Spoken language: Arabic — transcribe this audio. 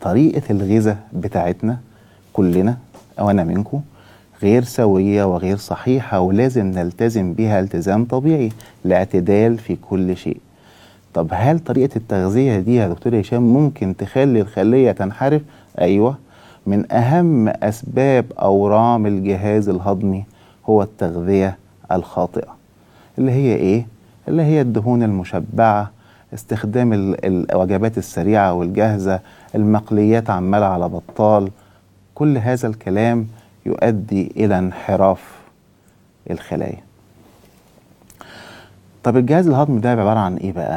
طريقه الغذاء بتاعتنا كلنا وانا منكم غير سويه وغير صحيحه ولازم نلتزم بها التزام طبيعي لاعتدال في كل شيء. طب هل طريقه التغذيه دي يا دكتور هشام ممكن تخلي الخليه تنحرف؟ ايوه من اهم اسباب اورام الجهاز الهضمي هو التغذيه الخاطئه. اللي هي ايه؟ اللي هي الدهون المشبعه استخدام الوجبات السريعة والجاهزة المقليات عمالة على بطال كل هذا الكلام يؤدي إلى انحراف الخلايا طب الجهاز الهضمي ده عبارة عن إيه بقى؟